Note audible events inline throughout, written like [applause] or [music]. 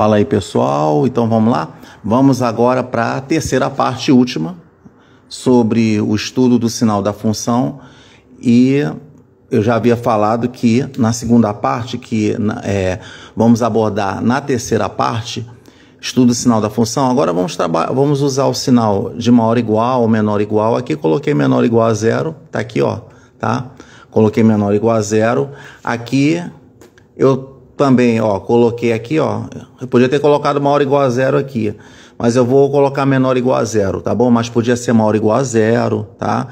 Fala aí pessoal, então vamos lá? Vamos agora para a terceira parte última sobre o estudo do sinal da função e eu já havia falado que na segunda parte, que é, vamos abordar na terceira parte, estudo do sinal da função, agora vamos, vamos usar o sinal de maior igual ou menor igual, aqui coloquei menor igual a zero, tá aqui ó, tá? Coloquei menor igual a zero, aqui eu também, ó, coloquei aqui, ó, eu podia ter colocado maior igual a zero aqui, mas eu vou colocar menor igual a zero, tá bom? Mas podia ser maior igual a zero, tá?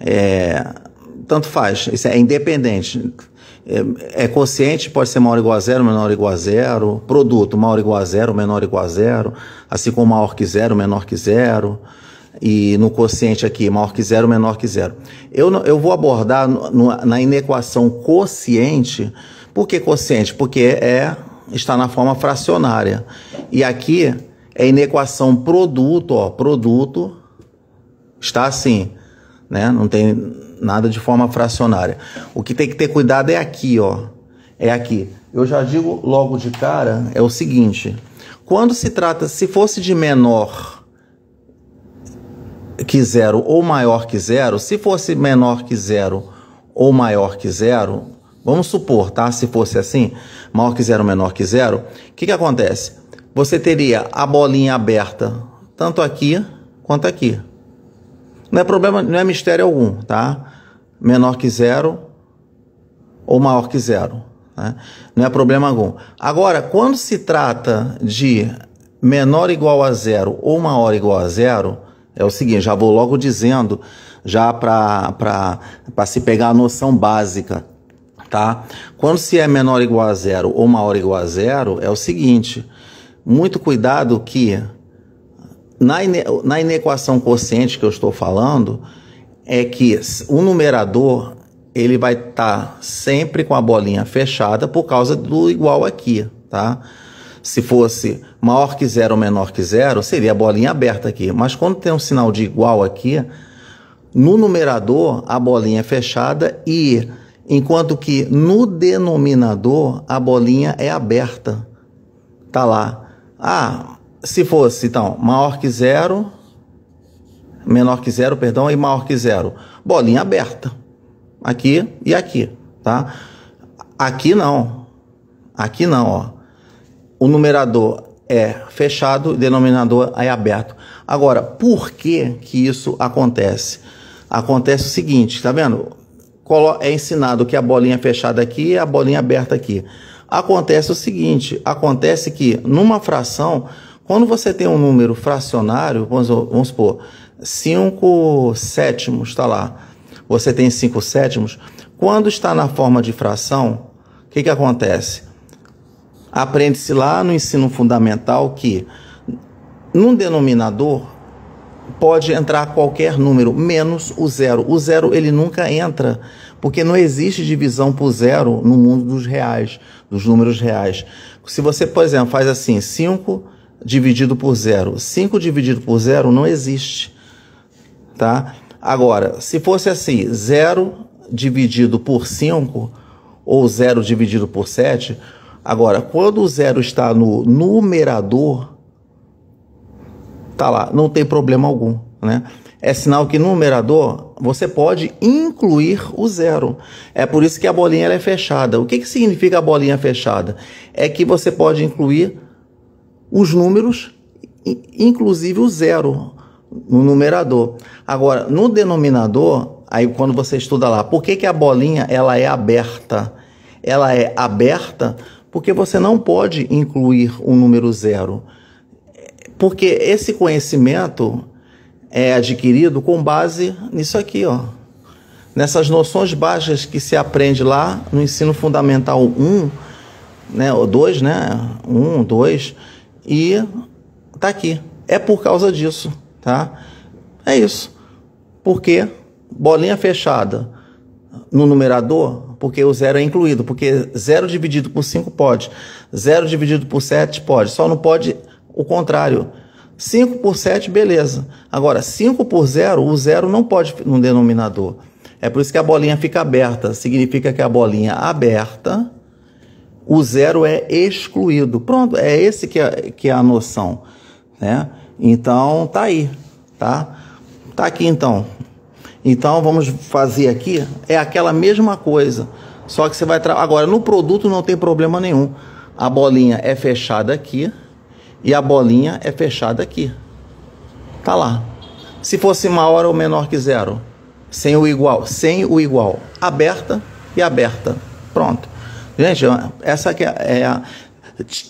É, tanto faz, isso é independente. É, é consciente, pode ser maior igual a zero, menor igual a zero. Produto, maior igual a zero, menor igual a zero. Assim como maior que zero, menor que zero e no quociente aqui, maior que zero, menor que zero. Eu, eu vou abordar no, na inequação quociente por que quociente? Porque é, é está na forma fracionária. E aqui é inequação produto, ó, produto está assim, né? Não tem nada de forma fracionária. O que tem que ter cuidado é aqui, ó. É aqui. Eu já digo logo de cara é o seguinte: quando se trata, se fosse de menor que zero ou maior que zero, se fosse menor que zero ou maior que zero, Vamos supor, tá? Se fosse assim, maior que zero, menor que zero, o que, que acontece? Você teria a bolinha aberta tanto aqui quanto aqui. Não é problema, não é mistério algum, tá? Menor que zero ou maior que zero. Né? Não é problema algum. Agora, quando se trata de menor igual a zero ou maior igual a zero, é o seguinte, já vou logo dizendo, já para se pegar a noção básica tá? Quando se é menor ou igual a zero ou maior ou igual a zero, é o seguinte: muito cuidado que na, na inequação quociente que eu estou falando, é que o numerador ele vai estar tá sempre com a bolinha fechada por causa do igual aqui, tá? Se fosse maior que zero ou menor que zero, seria a bolinha aberta aqui. Mas quando tem um sinal de igual aqui, no numerador a bolinha é fechada e enquanto que no denominador a bolinha é aberta. Tá lá. Ah, se fosse então maior que zero, menor que zero, perdão, e maior que zero, bolinha aberta. Aqui e aqui, tá? Aqui não. Aqui não, ó. O numerador é fechado, o denominador é aberto. Agora, por que que isso acontece? Acontece o seguinte, tá vendo? é ensinado que a bolinha fechada aqui e a bolinha aberta aqui. Acontece o seguinte, acontece que numa fração, quando você tem um número fracionário, vamos, vamos supor, 5 sétimos está lá, você tem 5 sétimos, quando está na forma de fração, o que, que acontece? Aprende-se lá no ensino fundamental que num denominador pode entrar qualquer número, menos o zero. O zero ele nunca entra, porque não existe divisão por zero no mundo dos reais, dos números reais. Se você, por exemplo, faz assim, 5 dividido por zero. 5 dividido por zero não existe, tá? Agora, se fosse assim, 0 dividido por 5 ou 0 dividido por 7, agora, quando o zero está no numerador, tá lá, não tem problema algum, né? É sinal que no numerador você pode incluir o zero. É por isso que a bolinha é fechada. O que, que significa a bolinha fechada? É que você pode incluir os números, inclusive o zero no numerador. Agora, no denominador, aí quando você estuda lá, por que, que a bolinha ela é aberta? Ela é aberta porque você não pode incluir o número zero. Porque esse conhecimento é adquirido com base nisso aqui, ó. Nessas noções básicas que se aprende lá no ensino fundamental 1, né, ou 2, né? 1, 2 e tá aqui. É por causa disso, tá? É isso. Porque bolinha fechada no numerador, porque o zero é incluído, porque zero dividido por 5 pode, zero dividido por 7 pode, só não pode o contrário. 5 por 7, beleza. Agora, 5 por 0, o zero não pode no denominador. É por isso que a bolinha fica aberta. Significa que a bolinha aberta, o zero é excluído. Pronto, é esse que é, que é a noção. Né? Então, tá aí. Tá? Tá aqui então. Então, vamos fazer aqui. É aquela mesma coisa. Só que você vai. Agora, no produto não tem problema nenhum. A bolinha é fechada aqui e a bolinha é fechada aqui. Tá lá. Se fosse maior ou menor que zero, sem o igual, sem o igual, aberta e aberta. Pronto. Gente, essa que é, é, a,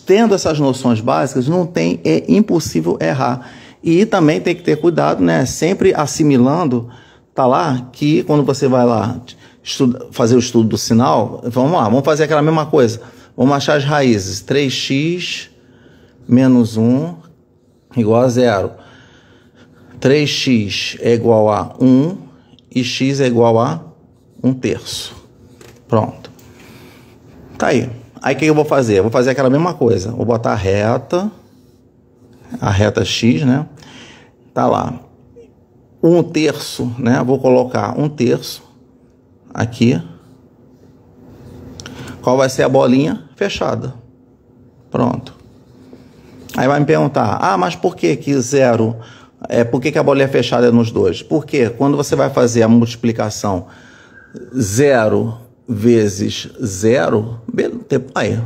tendo essas noções básicas, não tem é impossível errar. E também tem que ter cuidado, né? Sempre assimilando, tá lá que quando você vai lá estuda, fazer o estudo do sinal, vamos lá, vamos fazer aquela mesma coisa. Vamos achar as raízes. 3x menos 1 igual a zero. 3x é igual a 1 e x é igual a 1 terço. Pronto. Tá aí. Aí o que eu vou fazer? Eu vou fazer aquela mesma coisa. Vou botar a reta, a reta x, né? Tá lá. 1 terço, né? Vou colocar 1 terço aqui. Qual vai ser a bolinha? Fechada. Pronto. Aí vai me perguntar, ah, mas por que que zero, é, por que, que a bolinha fechada é nos dois? Porque quando você vai fazer a multiplicação zero vezes zero, aí,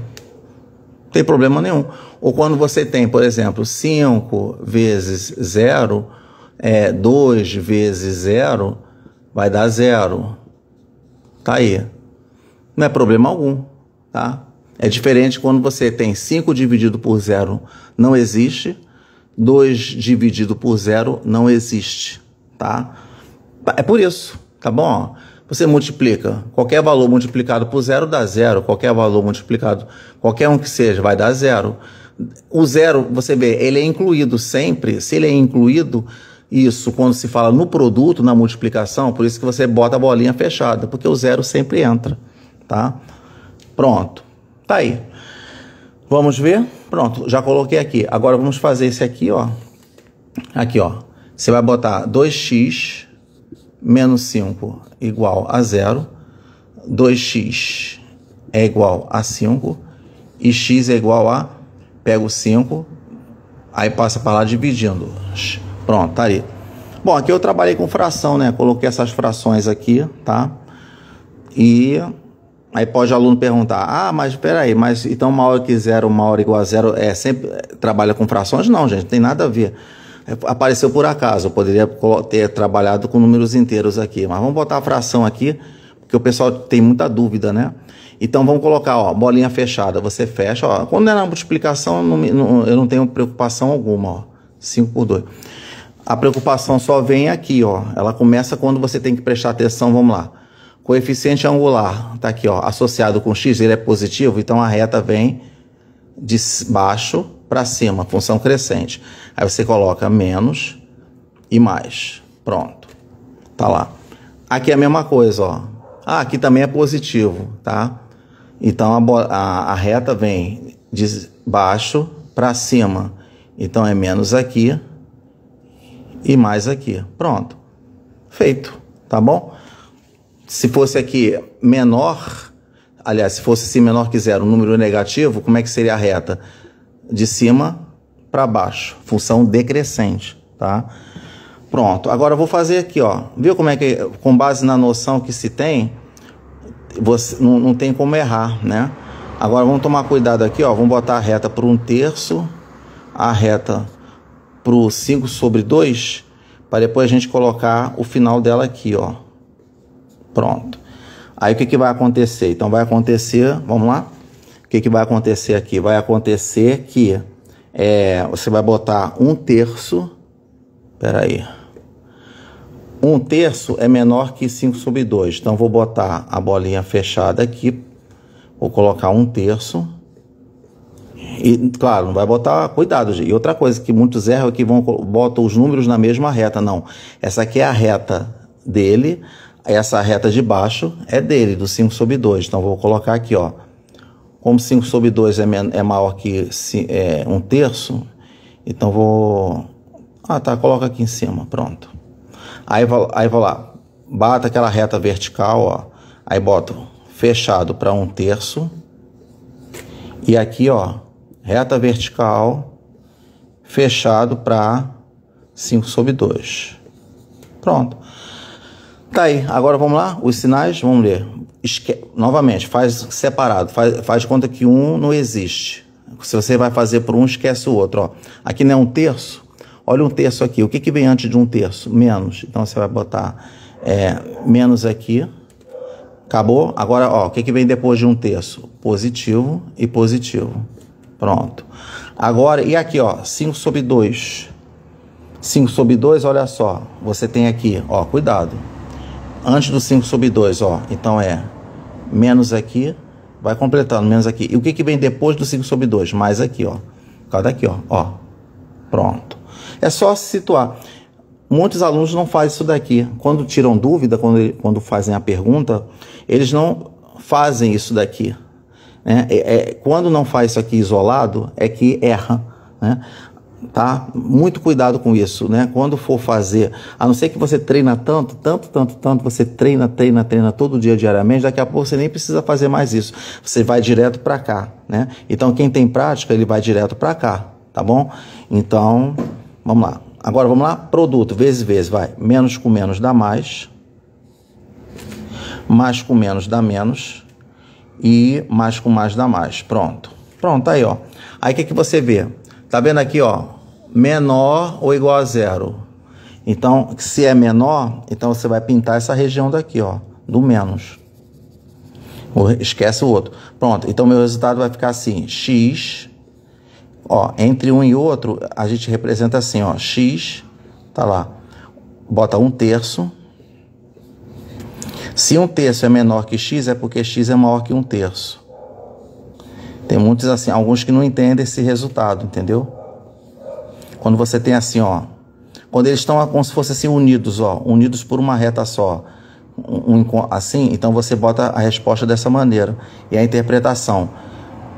tem problema nenhum. Ou quando você tem, por exemplo, 5 vezes zero é, vezes zero, vai dar zero. Tá aí. Não é problema algum, tá? É diferente quando você tem 5 dividido por zero não existe, 2 dividido por zero não existe, tá? É por isso, tá bom? Você multiplica, qualquer valor multiplicado por zero dá zero, qualquer valor multiplicado, qualquer um que seja, vai dar zero. O zero, você vê, ele é incluído sempre, se ele é incluído, isso quando se fala no produto, na multiplicação, por isso que você bota a bolinha fechada, porque o zero sempre entra, tá? Pronto. Tá aí. Vamos ver? Pronto, já coloquei aqui. Agora vamos fazer esse aqui, ó. Aqui, ó. Você vai botar 2x menos 5 igual a zero. 2x é igual a 5 e x é igual a pego 5, aí passa para lá dividindo. Pronto, tá aí Bom, aqui eu trabalhei com fração, né? Coloquei essas frações aqui, tá? E Aí pode o aluno perguntar: ah, mas peraí, mas então uma hora que zero, uma hora igual a zero, é sempre trabalha com frações? Não, gente, não tem nada a ver. É, apareceu por acaso, eu poderia ter trabalhado com números inteiros aqui, mas vamos botar a fração aqui, porque o pessoal tem muita dúvida, né? Então vamos colocar, ó, bolinha fechada, você fecha, ó. Quando é na multiplicação, não, não, eu não tenho preocupação alguma, ó. 5 por 2. A preocupação só vem aqui, ó. Ela começa quando você tem que prestar atenção, vamos lá Coeficiente angular, está aqui, ó, associado com x, ele é positivo, então a reta vem de baixo para cima, função crescente. Aí você coloca menos e mais. Pronto. Tá lá. Aqui é a mesma coisa, ó. Ah, aqui também é positivo, tá? Então a, a, a reta vem de baixo para cima. Então é menos aqui e mais aqui. Pronto. Feito, tá bom? se fosse aqui menor, aliás, se fosse assim menor que zero, um número negativo, como é que seria a reta? De cima para baixo, função decrescente, tá? Pronto. Agora eu vou fazer aqui, ó. Viu como é que, com base na noção que se tem, você não, não tem como errar, né? Agora vamos tomar cuidado aqui, ó. Vamos botar a reta por um terço, a reta para o 5 sobre 2, para depois a gente colocar o final dela aqui, ó. Pronto. Aí o que, que vai acontecer? Então vai acontecer, vamos lá? O que, que vai acontecer aqui? Vai acontecer que é, você vai botar um terço. Pera aí. Um terço é menor que 5 sobre 2. Então vou botar a bolinha fechada aqui. Vou colocar um terço. E claro, não vai botar. Cuidado, gente. E outra coisa que muitos erram é que vão, botam os números na mesma reta. Não. Essa aqui é a reta dele essa reta de baixo é dele, do 5 sobre 2. Então, vou colocar aqui, ó. Como 5 sobre 2 é, é maior que é, um terço, então vou... Ah, tá, coloca aqui em cima, pronto. Aí vou, aí vou lá, bata aquela reta vertical, ó. Aí boto fechado para um terço. E aqui, ó, reta vertical, fechado para 5 sobre 2. Pronto. Tá aí, agora vamos lá, os sinais, vamos ler. Esque... Novamente, faz separado, faz, faz conta que um não existe. Se você vai fazer por um, esquece o outro. Ó. Aqui não é um terço, olha um terço aqui, o que, que vem antes de um terço? Menos, então você vai botar é, menos aqui, acabou? Agora, ó, o que, que vem depois de um terço? Positivo e positivo, pronto. Agora, e aqui, ó, 5 sobre 2, 5 sobre 2, olha só, você tem aqui, ó, cuidado, antes do 5 sobre 2, ó. Então é menos aqui, vai completando, menos aqui. E o que, que vem depois do 5 sobre 2? Mais aqui, ó. Cada aqui, ó. ó. Pronto. É só se situar. Muitos alunos não fazem isso daqui. Quando tiram dúvida, quando, quando fazem a pergunta, eles não fazem isso daqui. Né? É, é, quando não faz isso aqui isolado, é que erra. Né? tá? Muito cuidado com isso, né? Quando for fazer, a não ser que você treina tanto, tanto, tanto, tanto, você treina, treina, treina todo dia diariamente, daqui a pouco você nem precisa fazer mais isso. Você vai direto para cá, né? Então quem tem prática, ele vai direto para cá, tá bom? Então, vamos lá. Agora vamos lá, produto vezes vezes, vai. Menos com menos dá mais. Mais com menos dá menos e mais com mais dá mais. Pronto. Pronto, aí ó. Aí o que, que você vê? Tá vendo aqui, ó? Menor ou igual a zero. Então, se é menor, então você vai pintar essa região daqui, ó, do menos. Esquece o outro. Pronto, então meu resultado vai ficar assim, x, ó, entre um e outro, a gente representa assim, ó, x, tá lá, bota um terço. Se um terço é menor que x, é porque x é maior que um terço. Tem muitos assim, alguns que não entendem esse resultado, entendeu? Quando você tem assim, ó, quando eles estão como se fossem assim unidos, ó, unidos por uma reta só, um, assim, então você bota a resposta dessa maneira e a interpretação.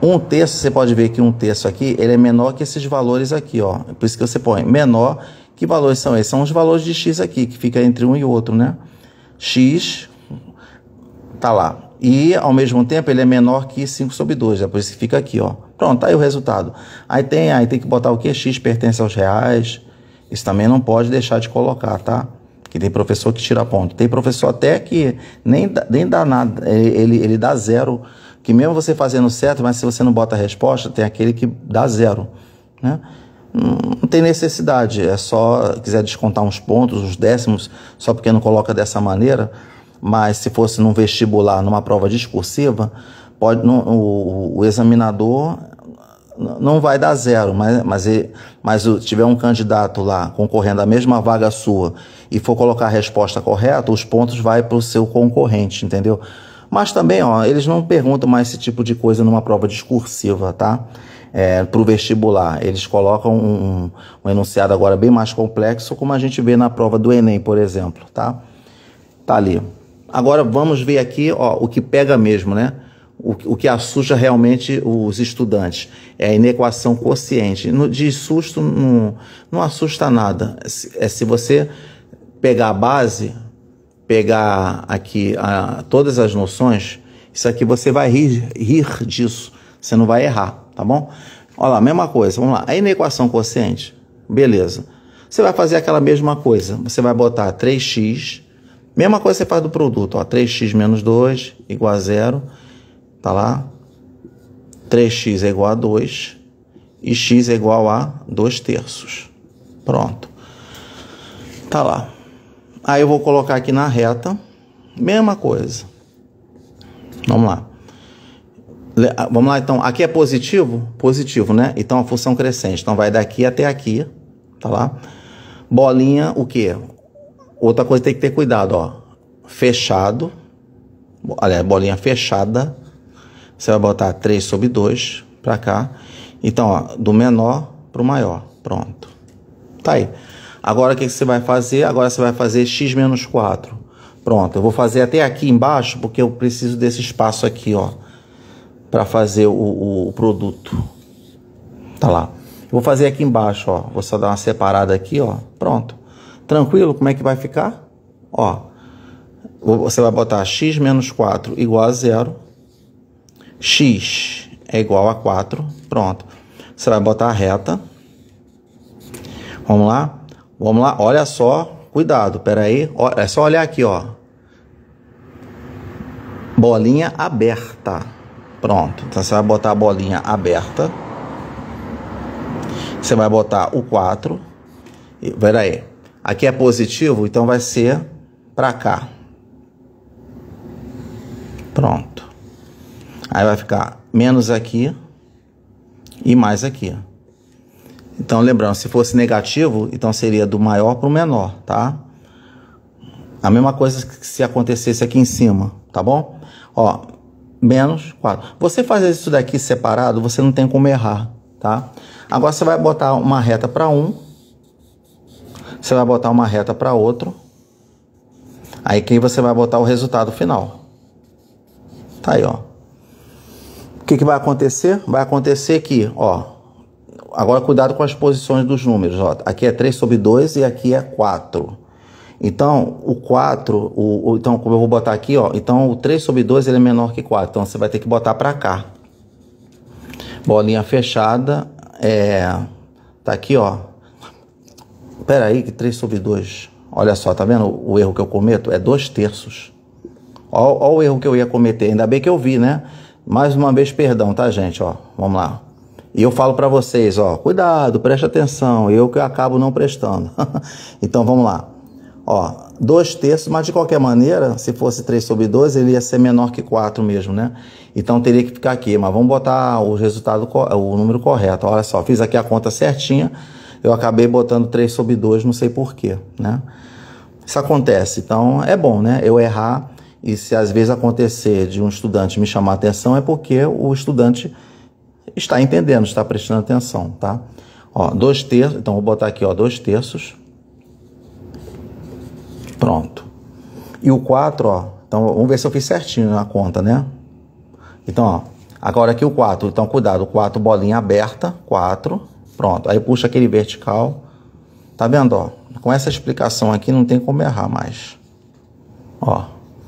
Um terço, você pode ver que um terço aqui, ele é menor que esses valores aqui, ó. É por isso que você põe menor, que valores são esses? São os valores de x aqui, que fica entre um e outro, né? x tá lá, e ao mesmo tempo ele é menor que 5 sobre 2, é por isso que fica aqui, ó. Pronto, tá aí o resultado. Aí tem, aí tem que botar o que x pertence aos reais. Isso também não pode deixar de colocar, tá? Que tem professor que tira ponto. Tem professor até que nem, nem dá nada, é, ele, ele dá zero. Que mesmo você fazendo certo, mas se você não bota a resposta, tem aquele que dá zero, né? Não tem necessidade, é só quiser descontar uns pontos, uns décimos, só porque não coloca dessa maneira, mas se fosse num vestibular, numa prova discursiva, pode, o, o, examinador não vai dar zero, mas, mas, ele, mas se tiver um candidato lá concorrendo à mesma vaga sua e for colocar a resposta correta, os pontos vai para o seu concorrente, entendeu? Mas também, ó, eles não perguntam mais esse tipo de coisa numa prova discursiva, tá? É, para o vestibular. Eles colocam um, um, enunciado agora bem mais complexo, como a gente vê na prova do Enem, por exemplo, tá? Tá ali. Agora vamos ver aqui ó, o que pega mesmo, né? O, o que assusta realmente os estudantes é a inequação quociente. No, de susto não, não assusta nada. É se você pegar a base, pegar aqui a, todas as noções, isso aqui você vai rir, rir disso. Você não vai errar, tá bom? Olha lá, mesma coisa. Vamos lá. A inequação quociente, beleza. Você vai fazer aquela mesma coisa. Você vai botar 3x Mesma coisa você faz do produto, ó, 3x menos 2 igual a zero, tá lá? 3x é igual a 2 e x é igual a 2 terços. Pronto. Tá lá. Aí eu vou colocar aqui na reta, mesma coisa. Vamos lá. Ah, vamos lá, então. Aqui é positivo? Positivo, né? Então, a função crescente. Então, vai daqui até aqui, tá lá? Bolinha, o quê? Outra coisa tem que ter cuidado, ó. Fechado, aliás, bolinha fechada, você vai botar 3 sobre 2 para cá. Então, ó, do menor para o maior, pronto. Tá aí. Agora o que, que você vai fazer? Agora você vai fazer x menos 4. Pronto, eu vou fazer até aqui embaixo, porque eu preciso desse espaço aqui, ó, para fazer o, o, o produto. Tá lá. Eu vou fazer aqui embaixo, ó. Vou só dar uma separada aqui, ó. Pronto. Tranquilo? Como é que vai ficar? Ó, você vai botar x menos 4 igual a zero. x é igual a 4. Pronto. Você vai botar a reta. Vamos lá? Vamos lá. Olha só. Cuidado. peraí É só olhar aqui, ó. Bolinha aberta. Pronto. Então, você vai botar a bolinha aberta. Você vai botar o 4. peraí, Aqui é positivo, então vai ser para cá. Pronto. Aí vai ficar menos aqui e mais aqui. Então, lembrando, se fosse negativo, então seria do maior para o menor, tá? A mesma coisa que se acontecesse aqui em cima, tá bom? Ó, menos 4. Você fazer isso daqui separado, você não tem como errar, tá? Agora você vai botar uma reta para 1, um, você vai botar uma reta para outro. Aí que você vai botar o resultado final. Tá aí, ó. O que, que vai acontecer? Vai acontecer que, ó, agora cuidado com as posições dos números. Ó. Aqui é 3 sobre 2 e aqui é 4. Então, o 4, o, o, então, como eu vou botar aqui, ó, então o 3 sobre 2 ele é menor que 4. Então, você vai ter que botar para cá. Bolinha fechada, é, tá aqui, ó pera aí que 3 sobre 2. Olha só, tá vendo o erro que eu cometo? É 2 terços. Olha, o erro que eu ia cometer. Ainda bem que eu vi, né? Mais uma vez, perdão, tá, gente? Ó, vamos lá. E eu falo para vocês, ó, cuidado, preste atenção. Eu que acabo não prestando. [laughs] então, vamos lá. Ó, 2 terços, mas de qualquer maneira, se fosse 3 sobre 2, ele ia ser menor que 4 mesmo, né? Então, teria que ficar aqui. Mas vamos botar o resultado, o número correto. Olha só, fiz aqui a conta certinha eu acabei botando 3 sobre 2, não sei porquê, né? Isso acontece, então é bom, né? Eu errar e se às vezes acontecer de um estudante me chamar atenção é porque o estudante está entendendo, está prestando atenção, tá? Ó, dois terços, então vou botar aqui, ó, dois terços. Pronto. E o 4, ó, então vamos ver se eu fiz certinho na conta, né? Então, ó, agora aqui o 4, então cuidado, 4 bolinha aberta, 4, Pronto, aí puxa aquele vertical. Tá vendo, ó? Com essa explicação aqui não tem como errar mais. Ó,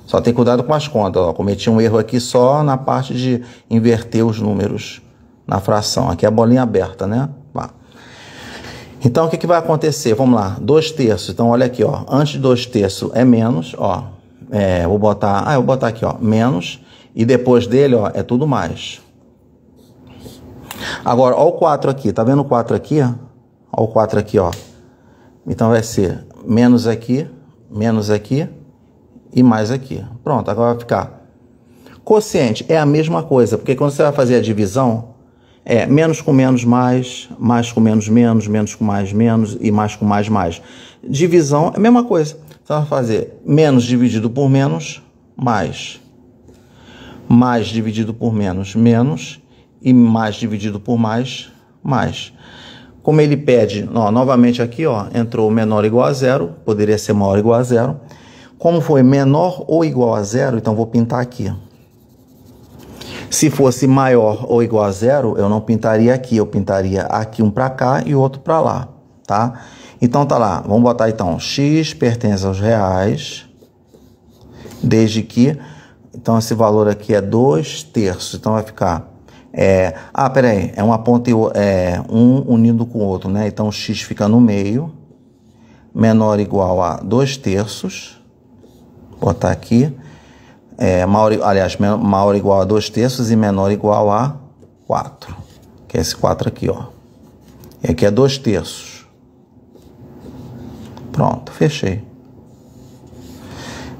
só tem cuidado com as contas, ó. Cometi um erro aqui só na parte de inverter os números na fração. Aqui é a bolinha aberta, né? Vá. Então, o que, que vai acontecer? Vamos lá, 2 terços. Então, olha aqui, ó. Antes de 2 terços é menos, ó. É, vou botar, ah, eu vou botar aqui, ó, menos. E depois dele, ó, é tudo mais. Agora, ó o 4 aqui, tá vendo o 4 aqui? Ó? ó o 4 aqui, ó. Então vai ser menos aqui, menos aqui e mais aqui. Pronto, agora vai ficar. Quociente é a mesma coisa, porque quando você vai fazer a divisão, é menos com menos mais, mais com menos menos, menos com mais menos e mais com mais mais. Divisão é a mesma coisa. Então vai fazer menos dividido por menos, mais. Mais dividido por menos, menos e mais dividido por mais, mais. Como ele pede, ó, novamente aqui, ó, entrou menor ou igual a zero, poderia ser maior ou igual a zero. Como foi menor ou igual a zero, então vou pintar aqui. Se fosse maior ou igual a zero, eu não pintaria aqui, eu pintaria aqui um para cá e outro para lá, tá? Então tá lá, vamos botar então x pertence aos reais, desde que, então esse valor aqui é 2 terços, então vai ficar é, ah, peraí, é uma ponta é, um unindo com o outro, né? Então o x fica no meio, menor ou igual a 2 terços, vou botar aqui, é, maior, aliás, maior ou igual a 2 terços e menor ou igual a 4, que é esse 4 aqui, ó. E aqui é 2 terços. Pronto, fechei.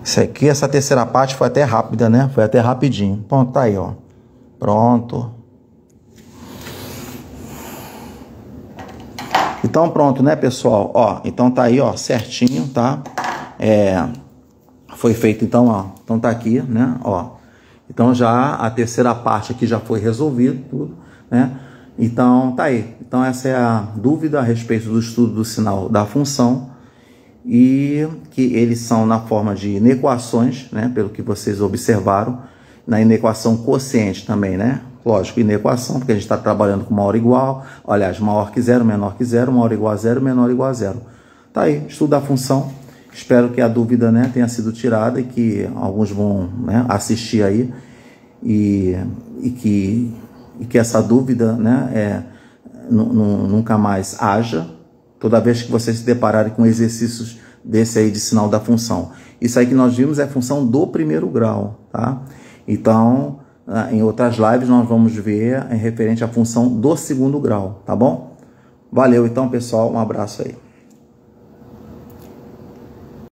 Isso aqui, essa terceira parte foi até rápida, né? Foi até rapidinho. Pronto, tá aí, ó. Pronto. Então pronto, né, pessoal? Ó, então tá aí, ó, certinho, tá? É, foi feito então, ó. Então tá aqui, né? Ó. Então já a terceira parte aqui já foi resolvido tudo, né? Então tá aí. Então essa é a dúvida a respeito do estudo do sinal da função e que eles são na forma de inequações, né? Pelo que vocês observaram na inequação quociente também, né? Lógico, inequação porque a gente está trabalhando com maior hora igual, aliás, maior que zero, menor que zero, uma hora igual a zero, menor igual a zero. Tá aí, estudo da função. Espero que a dúvida né, tenha sido tirada e que alguns vão né, assistir aí e, e, que, e que essa dúvida né, é, nunca mais haja toda vez que vocês se depararem com exercícios desse aí de sinal da função. Isso aí que nós vimos é função do primeiro grau, tá? Então, ah, em outras lives nós vamos ver em referente à função do segundo grau, tá bom? Valeu então, pessoal. Um abraço aí.